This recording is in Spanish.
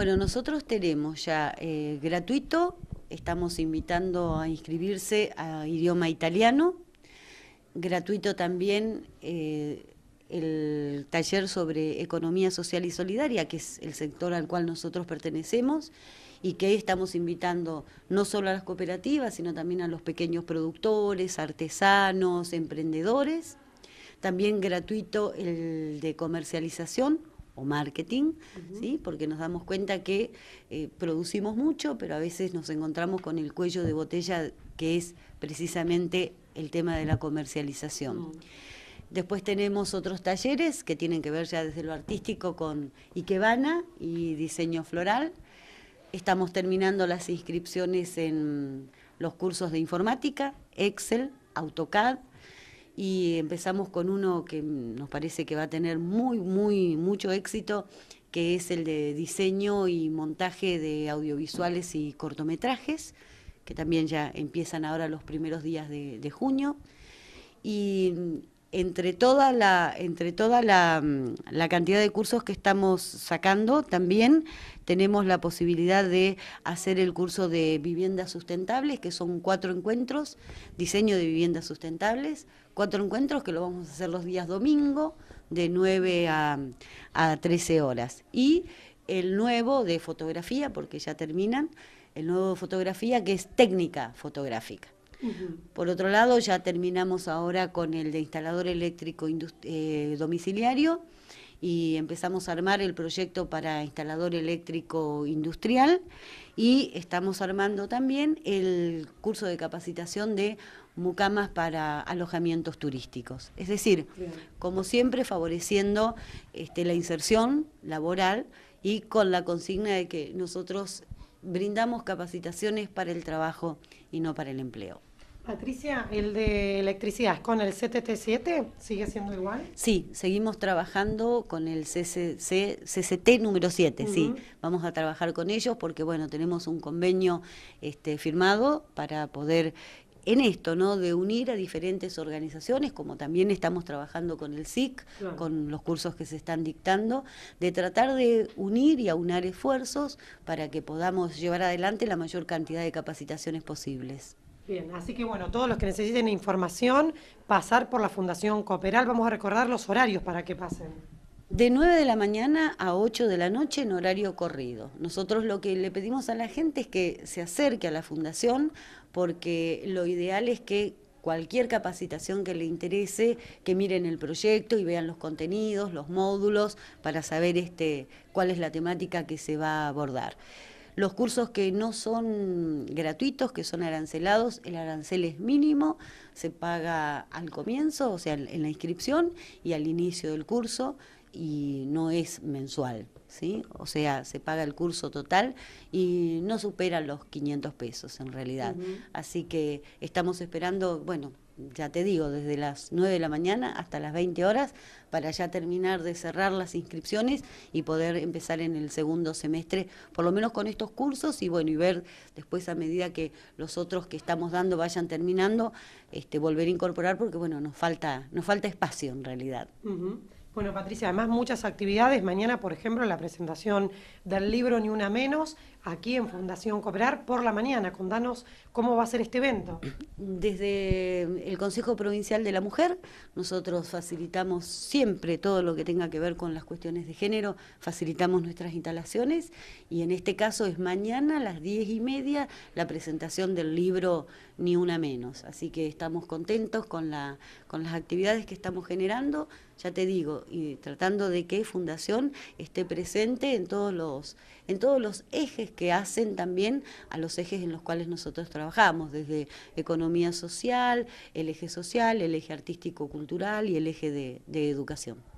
Bueno, nosotros tenemos ya eh, gratuito, estamos invitando a inscribirse a idioma italiano, gratuito también eh, el taller sobre economía social y solidaria, que es el sector al cual nosotros pertenecemos y que estamos invitando no solo a las cooperativas, sino también a los pequeños productores, artesanos, emprendedores. También gratuito el de comercialización, marketing, ¿sí? porque nos damos cuenta que eh, producimos mucho, pero a veces nos encontramos con el cuello de botella que es precisamente el tema de la comercialización. Después tenemos otros talleres que tienen que ver ya desde lo artístico con Ikebana y diseño floral. Estamos terminando las inscripciones en los cursos de informática, Excel, AutoCAD, y empezamos con uno que nos parece que va a tener muy, muy, mucho éxito, que es el de diseño y montaje de audiovisuales y cortometrajes, que también ya empiezan ahora los primeros días de, junio. Y entre toda la, entre mm, la, cantidad de cursos que estamos sacando, también tenemos la posibilidad de hacer el curso de viviendas sustentables, que son cuatro encuentros, diseño de viviendas sustentables, cuatro encuentros que lo vamos a hacer los días domingo de 9 a, a 13 horas. Y el nuevo de fotografía, porque ya terminan, el nuevo de fotografía que es técnica fotográfica. Por otro lado, ya terminamos ahora con el de instalador eléctrico eh, domiciliario y empezamos a armar el proyecto para instalador eléctrico industrial y estamos armando también el curso de capacitación de mucamas para alojamientos turísticos. Es decir, como siempre, favoreciendo este, la inserción laboral y con la consigna de que nosotros brindamos capacitaciones para el trabajo y no para el empleo. Patricia, el de electricidad, ¿con el CTT7 sigue siendo igual? Sí, seguimos trabajando con el CCC, CCT número 7, sí. Vamos a trabajar con ellos porque, bueno, tenemos un convenio este, firmado para poder en esto, ¿no? De unir a diferentes organizaciones, como también estamos trabajando con el SIC, con los cursos que se están dictando, de tratar de unir y aunar esfuerzos para que podamos llevar adelante la mayor cantidad de capacitaciones posibles. Bien, así que bueno, todos los que necesiten información, pasar por la Fundación Cooperal. Vamos a recordar los horarios para que pasen. De 9 de la mañana a 8 de la noche en horario corrido. Nosotros lo que le pedimos a la gente es que se acerque a la fundación porque lo ideal es que cualquier capacitación que le interese, que miren el proyecto y vean los contenidos, los módulos, para saber este, cuál es la temática que se va a abordar. Los cursos que no son gratuitos, que son arancelados, el arancel es mínimo, se paga al comienzo, o sea, en la inscripción y al inicio del curso y no es mensual, ¿sí? O sea, se paga el curso total y no supera los 500 pesos en realidad. Así que estamos esperando, bueno, ya te digo, desde las 9 de la mañana hasta las 20 horas para ya terminar de cerrar las inscripciones y poder empezar en el segundo semestre, por lo menos con estos cursos y bueno, y ver después a medida que los otros que estamos dando vayan terminando, este volver a incorporar porque bueno, nos falta nos falta espacio en realidad. Bueno, Patricia, además muchas actividades. Mañana, por ejemplo, la presentación del libro Ni Una Menos, aquí en Fundación Cooperar por la mañana. Contanos cómo va a ser este evento. Desde el Consejo Provincial de la Mujer, nosotros facilitamos siempre todo lo que tenga que ver con las cuestiones de género, facilitamos nuestras instalaciones y en este caso es mañana a las diez y media la presentación del libro Ni Una Menos. Así que estamos contentos con, con las actividades que estamos generando ya te digo, y tratando de que Fundación esté presente en todos los en todos los ejes que hacen también a los ejes en los cuales nosotros trabajamos, desde economía social, el eje social, el eje artístico-cultural y el eje de, de educación.